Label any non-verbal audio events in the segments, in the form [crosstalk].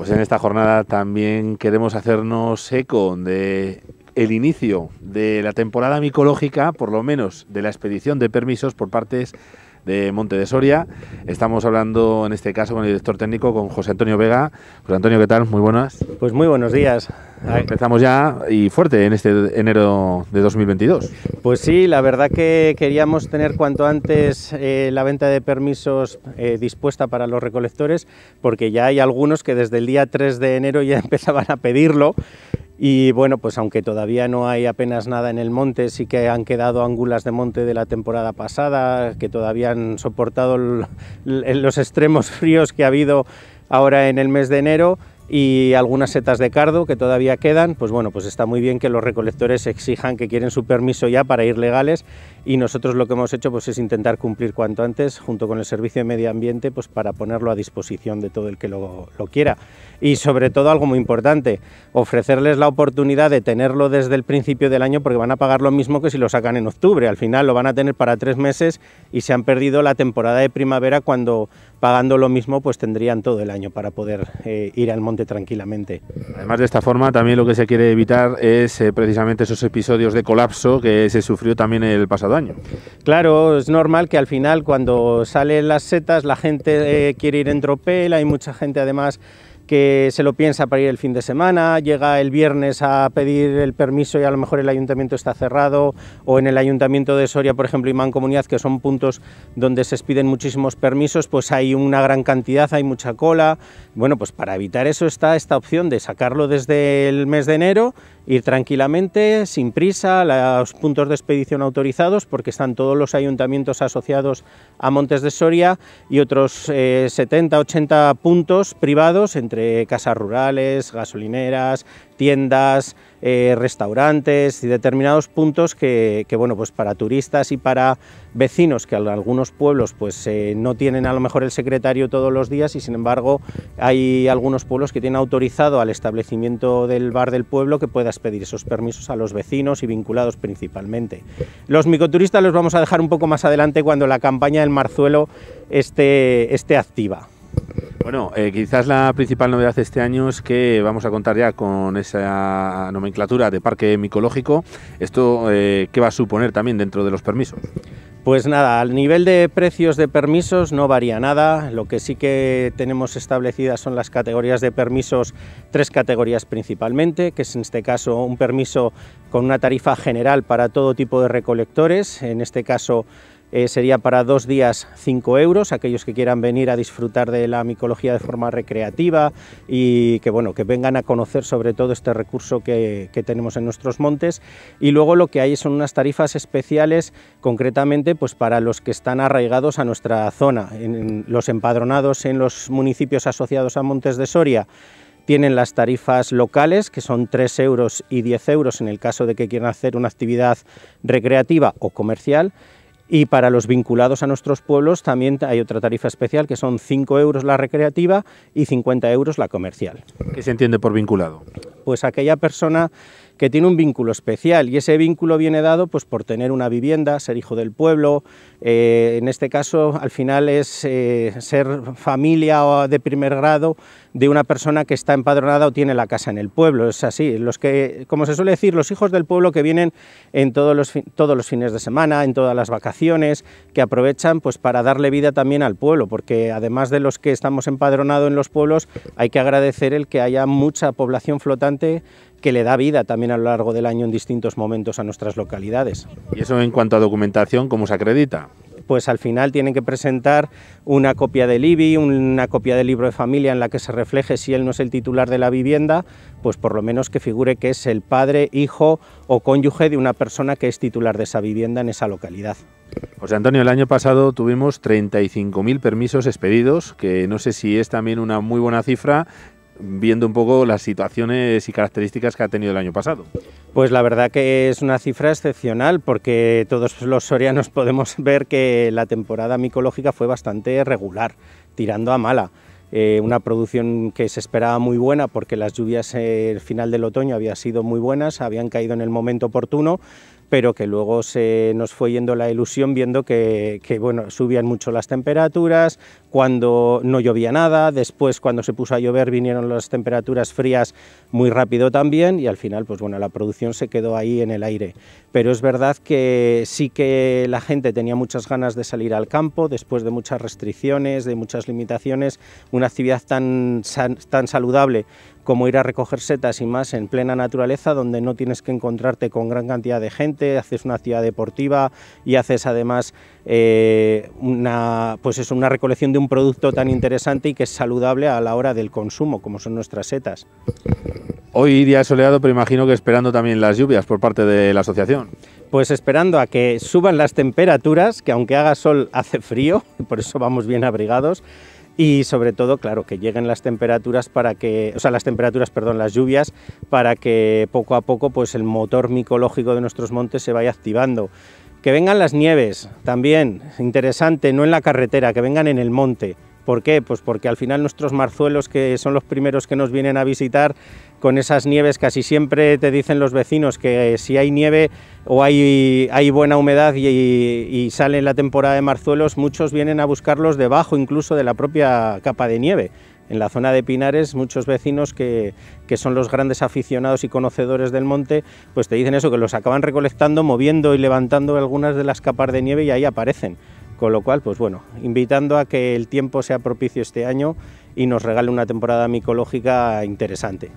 Pues en esta jornada también queremos hacernos eco de el inicio de la temporada micológica, por lo menos de la expedición de permisos por partes de Monte de Soria. Estamos hablando en este caso con el director técnico, con José Antonio Vega. José Antonio, ¿qué tal? Muy buenas. Pues muy buenos días. Empezamos ya y fuerte en este enero de 2022. Pues sí, la verdad que queríamos tener cuanto antes eh, la venta de permisos eh, dispuesta para los recolectores, porque ya hay algunos que desde el día 3 de enero ya [laughs] empezaban a pedirlo y bueno, pues aunque todavía no hay apenas nada en el monte, sí que han quedado ángulas de monte de la temporada pasada, que todavía han soportado los extremos [laughs] fríos que ha habido ahora en el mes de enero y algunas setas de cardo que todavía quedan, pues bueno, pues está muy bien que los recolectores exijan que quieren su permiso ya para ir legales y nosotros lo que hemos hecho pues es intentar cumplir cuanto antes junto con el Servicio de Medio Ambiente pues para ponerlo a disposición de todo el que lo, lo quiera y sobre todo algo muy importante, ofrecerles la oportunidad de tenerlo desde el principio del año porque van a pagar lo mismo que si lo sacan en octubre. Al final lo van a tener para tres meses y se han perdido la temporada de primavera cuando pagando lo mismo pues tendrían todo el año para poder eh, ir al monte tranquilamente. Además de esta forma también lo que se quiere evitar es eh, precisamente esos episodios de colapso que se sufrió también el pasado año. Claro, es normal que al final cuando salen las setas la gente eh, quiere ir en tropel, hay mucha gente además que se lo piensa para ir el fin de semana, llega el viernes a pedir el permiso y a lo mejor el ayuntamiento está cerrado, o en el ayuntamiento de Soria, por ejemplo, y Mancomunidad, que son puntos donde se expiden muchísimos permisos, pues hay una gran cantidad, hay mucha cola. Bueno, pues para evitar eso está esta opción de sacarlo desde el mes de enero ir tranquilamente, sin prisa, a los puntos de expedición autorizados, porque están todos los ayuntamientos asociados a Montes de Soria y otros 70, eh, 80 puntos privados entre casas rurales, gasolineras, tiendas, eh, restaurantes y determinados puntos que, bueno, pues para turistas y para vecinos que algunos pueblos pues eh, no tienen a lo mejor el secretario todos los días y sin embargo hay algunos pueblos que tienen autorizado al establecimiento del bar del pueblo que puedas pedir esos permisos a los vecinos y vinculados principalmente. Los micoturistas los vamos a dejar un poco más adelante cuando la campaña del Marzuelo esté activa. Bueno, eh, quizás la principal novedad de este año es que vamos a contar ya con esa nomenclatura de parque micológico. ¿Esto eh, qué va a suponer también dentro de los permisos? Pues nada, al nivel de precios de permisos no varía nada. Lo que sí que tenemos establecidas son las categorías de permisos, tres categorías principalmente, que es en este caso un permiso con una tarifa general para todo tipo de recolectores, en este caso eh, sería para dos días 5 euros, aquellos que quieran venir a disfrutar de la micología de forma recreativa y que, bueno, que vengan a conocer sobre todo este recurso que, tenemos en nuestros montes. Y luego lo que hay son unas tarifas especiales, concretamente pues, para los que están arraigados a nuestra zona. En, los empadronados en los municipios asociados a Montes de Soria tienen las tarifas locales, que son 3 euros y 10 euros en el caso de que quieran hacer una actividad recreativa o comercial, y para los vinculados a nuestros pueblos también hay otra tarifa especial que son 5 euros la recreativa y 50 euros la comercial. ¿Qué se entiende por vinculado? Pues aquella persona que tiene un vínculo especial y ese vínculo viene dado pues, por tener una vivienda, ser hijo del pueblo, eh, en este caso al final es eh, ser familia de primer grado de una persona que está empadronada o tiene la casa en el pueblo, es así, los que, como se suele decir, los hijos del pueblo que vienen en todos los, todos los fines de semana, en todas las vacaciones, que aprovechan pues, para darle vida también al pueblo, porque además de los que estamos empadronados en los pueblos, hay que agradecer el que haya mucha población flotante que le da vida también a lo largo del año en distintos momentos a nuestras localidades. ¿Y eso en cuanto a documentación, cómo se acredita? pues al final tienen que presentar una copia del IBI, una copia del libro de familia en la que se refleje si él no es el titular de la vivienda, pues por lo menos que figure que es el padre, hijo o cónyuge de una persona que es titular de esa vivienda en esa localidad. José Antonio, el año pasado tuvimos 35.000 permisos expedidos, que no sé si es también una muy buena cifra viendo un poco las situaciones y características que ha tenido el año pasado. Pues la verdad que es una cifra excepcional porque todos los sorianos [laughs] podemos ver que la temporada micológica fue bastante regular, tirando a mala. Eh, una producción que se esperaba muy buena porque las lluvias eh, el final del otoño habían sido muy buenas, habían caído en el momento oportuno, pero que luego se nos fue yendo la ilusión viendo que, bueno, subían mucho las temperaturas, cuando no llovía nada, después cuando se puso a llover vinieron las temperaturas frías muy rápido también y al final pues bueno, la producción se quedó ahí en el aire. Pero es verdad que sí que la gente tenía muchas ganas de salir al campo después de muchas restricciones, de muchas limitaciones, una actividad tan, tan saludable como ir a recoger setas y más en plena naturaleza, donde no tienes que encontrarte con gran cantidad de gente, haces una actividad deportiva y haces además eh, una, pues es una recolección de un producto tan interesante y que es saludable a la hora del consumo, como son nuestras setas. Hoy día soleado, pero imagino que esperando también las lluvias por parte de la asociación. Pues esperando a que suban las temperaturas, que aunque haga sol hace frío, [laughs] por eso vamos bien abrigados y sobre todo, claro, que lleguen las temperaturas para que, o sea, las temperaturas, perdón, las lluvias, para que poco a poco pues el motor micológico de nuestros montes se vaya activando. Que vengan las nieves, también, interesante, no en la carretera, que vengan en el monte. ¿Por qué? Pues porque al final nuestros marzuelos, que son los primeros que nos vienen a visitar, con esas nieves. Casi siempre te dicen los vecinos que eh, si hay nieve o hay, buena humedad y, y, sale la temporada de marzuelos, muchos vienen a buscarlos debajo incluso de la propia capa de nieve. En la zona de Pinares, muchos vecinos que, que son los grandes aficionados y conocedores del monte, pues te dicen eso, que los acaban recolectando, moviendo y levantando algunas de las capas de nieve y ahí aparecen. Con lo cual, pues bueno, invitando a que el tiempo sea propicio este año y nos regale una temporada micológica interesante.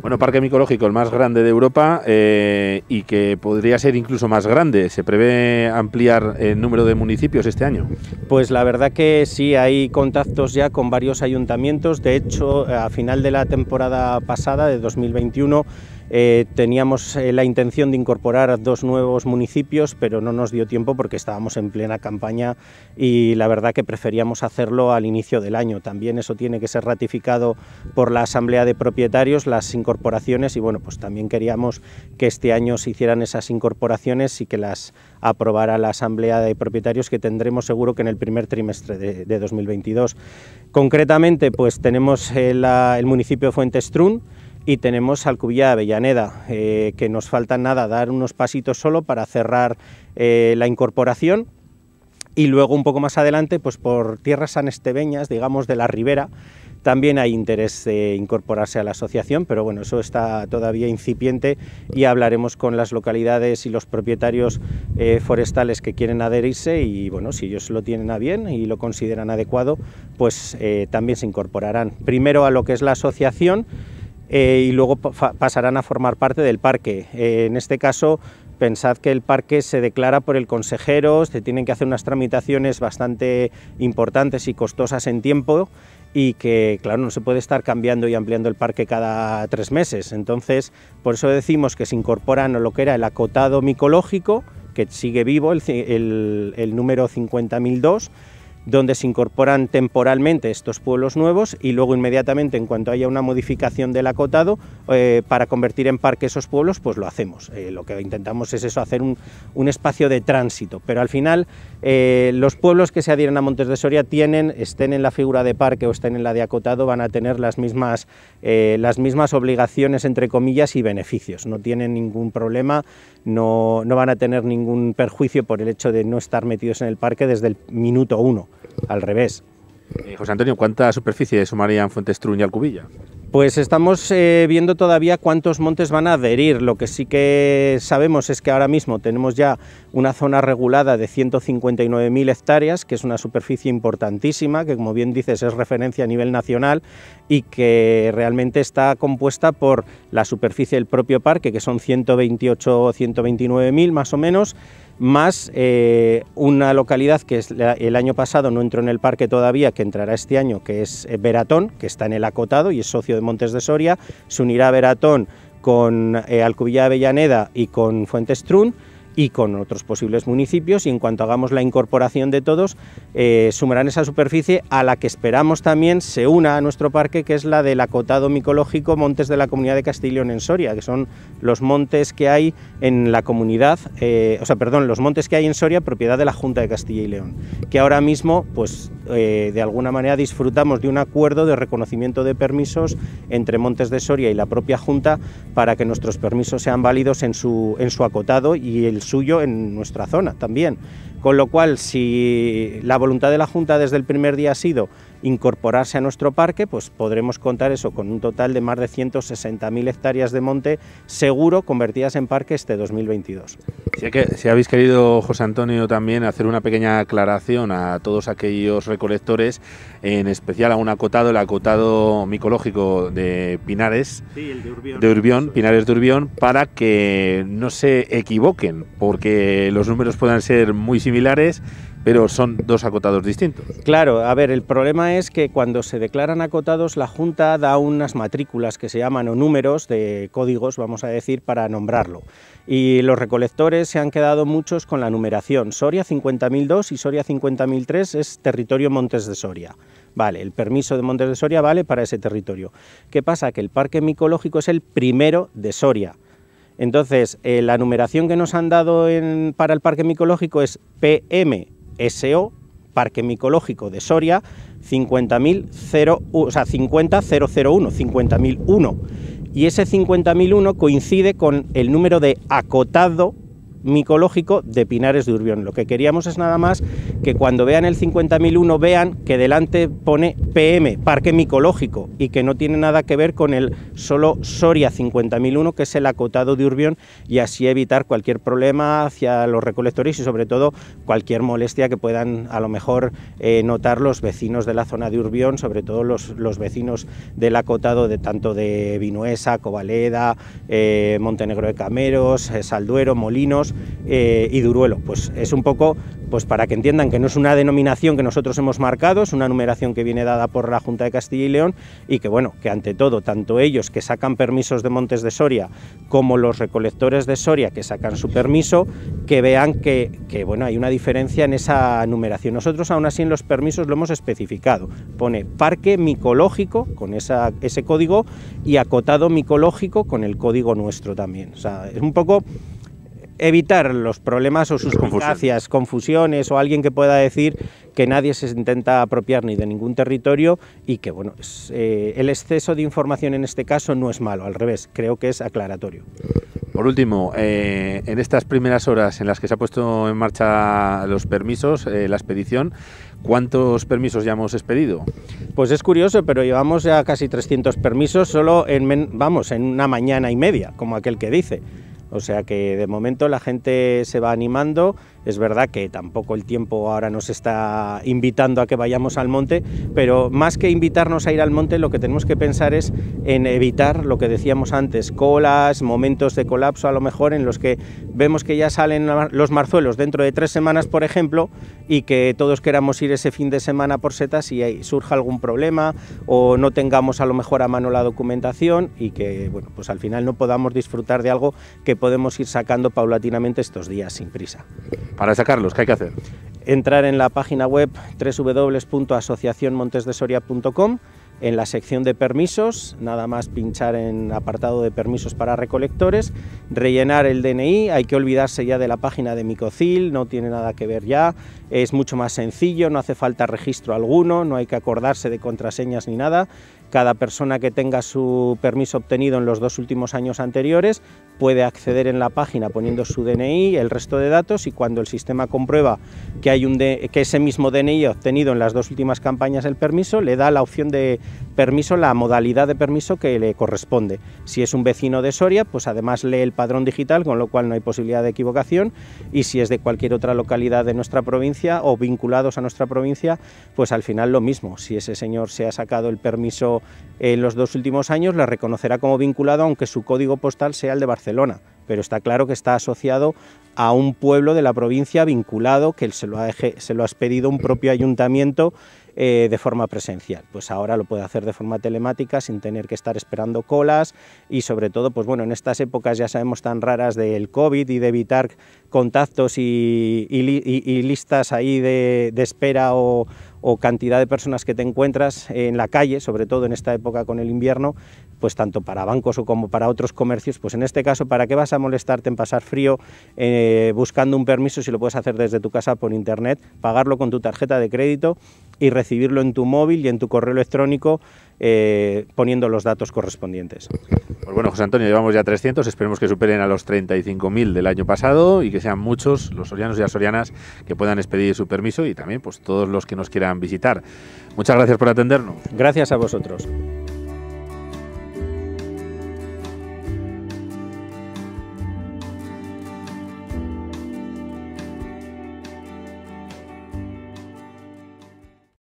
Bueno, parque micológico el más grande de Europa eh, y que podría ser incluso más grande. ¿Se prevé ampliar el número de municipios este año? Pues la verdad que sí, hay contactos ya con varios ayuntamientos. De hecho, a final de la temporada pasada, de 2021, eh, teníamos eh, la intención de incorporar dos nuevos municipios, pero no nos dio tiempo porque estábamos en plena campaña y la verdad que preferíamos hacerlo al inicio del año. También eso tiene que ser ratificado por la Asamblea de Propietarios, las incorporaciones, y bueno, pues también queríamos que este año se hicieran esas incorporaciones y que las aprobara la Asamblea de Propietarios que tendremos seguro que en el primer trimestre de, 2022. Concretamente, pues tenemos el, eh, el municipio de Fuentes Trun, y tenemos Alcubilla Avellaneda, eh, que nos falta nada, dar unos pasitos solo para cerrar eh, la incorporación y luego un poco más adelante, pues por tierras sanestebeñas, digamos de la ribera, también hay interés de incorporarse a la asociación, pero bueno, eso está todavía incipiente y hablaremos con las localidades y los propietarios eh, forestales que quieren adherirse y bueno, si ellos lo tienen a bien y lo consideran adecuado, pues también se incorporarán primero a lo que es la asociación, eh, y luego pasarán a formar parte del parque. Eh, en este caso, pensad que el parque se declara por el consejero, se tienen que hacer unas tramitaciones bastante importantes y costosas en tiempo y que, claro, no se puede estar cambiando y ampliando el parque cada tres meses. Entonces, por eso decimos que se incorporan lo que era el acotado micológico, que sigue vivo, el, el número 50002, donde se incorporan temporalmente estos pueblos nuevos y luego inmediatamente en cuanto haya una modificación del acotado eh, para convertir en parque esos pueblos, pues lo hacemos. Eh, lo que intentamos es eso, hacer un, espacio de tránsito, pero al final eh, los pueblos que se adhieren a Montes de Soria tienen, estén en la figura de parque o estén en la de acotado, van a tener las mismas, las mismas obligaciones, entre comillas, y beneficios. No tienen ningún problema, no van a tener ningún perjuicio por el hecho de no estar metidos en el parque desde el minuto uno. Al revés. Eh, José Antonio, ¿cuánta superficie sumarían Fuentes Truña al Alcubilla? Pues estamos eh, viendo todavía cuántos montes van a adherir. Lo que sí que sabemos es que ahora mismo tenemos ya una zona regulada de 159.000 hectáreas, que es una superficie importantísima, que como bien dices es referencia a nivel nacional y que realmente está compuesta por la superficie del propio parque, que son 128 o 129.000 más o menos más eh, una localidad que es el año pasado no entró en el parque todavía, que entrará este año, que es eh, Veratón, que está en el acotado y es socio de Montes de Soria, se unirá Veratón con eh, Alcubilla de Avellaneda y con Fuentes Trun y con otros posibles municipios y en cuanto hagamos la incorporación de todos, eh, sumarán esa superficie a la que esperamos también se una a nuestro parque, que es la del acotado micológico Montes de la Comunidad de Castilla y León en Soria, que son los montes que hay en la comunidad, eh, o sea, perdón, los montes que hay en Soria, propiedad de la Junta de Castilla y León, que ahora mismo, pues eh, de alguna manera disfrutamos de un acuerdo de reconocimiento de permisos entre Montes de Soria y la propia Junta para que nuestros permisos sean válidos en su, en su acotado y el suyo en nuestra zona también. Con lo cual, si la voluntad de la Junta desde el primer día ha sido incorporarse a nuestro parque, pues podremos contar eso con un total de más de 160.000 hectáreas de monte seguro convertidas en parque este 2022. Si, habéis querido, José Antonio, también hacer una pequeña aclaración a todos aquellos recolectores, en especial a un acotado, el acotado micológico de Pinares, de Urbión, Pinares de Urbión, para que no se equivoquen, porque los números puedan ser muy similares pero son dos acotados distintos. Claro, a ver, el problema es que cuando se declaran acotados, la Junta da unas matrículas que se llaman o números de códigos, vamos a decir, para nombrarlo. Y los recolectores se han quedado muchos con la numeración. Soria 50.002 y Soria 50.003 es territorio Montes de Soria. Vale, el permiso de Montes de Soria vale para ese territorio. ¿Qué pasa? Que el parque micológico es el primero de Soria. Entonces, eh, la numeración que nos han dado para el parque micológico es PM SO, Parque Micológico de Soria, 50.001, o sea, 50001, 50.001. Y ese 50.001 coincide con el número de acotado micológico de Pinares de Urbión. Lo que queríamos es nada más que cuando vean el 50.001 vean que delante pone PM, Parque Micológico, y que no tiene nada que ver con el solo Soria 50.001, que es el acotado de Urbión, y así evitar cualquier problema hacia los recolectores y sobre todo cualquier molestia que puedan a lo mejor eh, notar los vecinos de la zona de Urbión, sobre todo los, los vecinos del acotado de tanto de Vinuesa, Covaleda, eh, Montenegro de Cameros, eh, Salduero, Molinos, eh, y Duruelo. Pues es un poco pues para que entiendan que no es una denominación que nosotros hemos marcado, es una numeración que viene dada por la Junta de Castilla y León y que bueno, que ante todo, tanto ellos que sacan permisos de Montes de Soria como los recolectores de Soria que sacan su permiso, que vean que, que bueno, hay una diferencia en esa numeración. Nosotros aún así en los permisos lo hemos especificado. Pone parque micológico con ese código y acotado micológico con el código nuestro también. O sea, es un poco evitar los problemas o sus confusiones. confusiones o alguien que pueda decir que nadie se intenta apropiar ni de ningún territorio y que bueno, eh, el exceso de información en este caso no es malo, al revés, creo que es aclaratorio. Por último, eh, en estas primeras horas en las que se ha puesto en marcha los permisos, eh, la expedición, ¿Cuántos permisos ya hemos expedido? Pues es curioso, pero llevamos ya casi 300 permisos solo vamos, en una mañana y media, como aquel que dice. O sea que de momento la gente se va animando es verdad que tampoco el tiempo ahora nos está invitando a que vayamos al monte, pero más que invitarnos a ir al monte, lo que tenemos que pensar es en evitar lo que decíamos antes, colas, momentos de colapso a lo mejor en los que vemos que ya salen los marzuelos dentro de tres semanas, por ejemplo, y que todos queramos ir ese fin de semana por setas y surja algún problema o no tengamos a lo mejor a mano la documentación y que, bueno, pues al final no podamos disfrutar de algo que podemos ir sacando paulatinamente estos días sin prisa. Para sacarlos, ¿qué hay que hacer? Entrar en la página web www.asociacionmontesdesoria.com en la sección de permisos, nada más pinchar en apartado de permisos para recolectores, rellenar el DNI, hay que olvidarse ya de la página de Micocil, no tiene nada que ver ya, es mucho más sencillo, no hace falta registro alguno, no hay que acordarse de contraseñas ni nada, cada persona que tenga su permiso obtenido en los dos últimos años anteriores puede acceder en la página poniendo su DNI, el resto de datos y cuando el sistema comprueba que, hay un que ese mismo DNI ha obtenido en las dos últimas campañas el permiso, le da la opción de permiso, la modalidad de permiso que le corresponde. Si es un vecino de Soria, pues además lee el padrón digital, con lo cual no hay posibilidad de equivocación, y si es de cualquier otra localidad de nuestra provincia o vinculados a nuestra provincia, pues al final lo mismo. Si ese señor se ha sacado el permiso en los dos últimos años, la reconocerá como vinculado aunque su código postal sea el de Barcelona pero está claro que está asociado a un pueblo de la provincia vinculado que se lo ha, se lo ha expedido un propio ayuntamiento eh, de forma presencial. Pues ahora lo puede hacer de forma telemática sin tener que estar esperando colas y sobre todo, pues bueno, en estas épocas ya sabemos tan raras del COVID y de evitar contactos y, listas ahí de, espera o, o cantidad de personas que te encuentras en la calle, sobre todo en esta época con el invierno, pues tanto para bancos o como para otros comercios, pues en este caso, ¿para qué vas a molestarte en pasar frío eh, buscando un permiso si lo puedes hacer desde tu casa por internet, pagarlo con tu tarjeta de crédito y recibirlo en tu móvil y en tu correo electrónico eh, poniendo los datos correspondientes? Pues bueno, José Antonio, llevamos ya 300, esperemos que superen a los 35.000 del año pasado y que sean muchos los sorianos y las sorianas que puedan expedir su permiso y también pues todos los que nos quieran visitar. Muchas gracias por atendernos. Gracias a vosotros.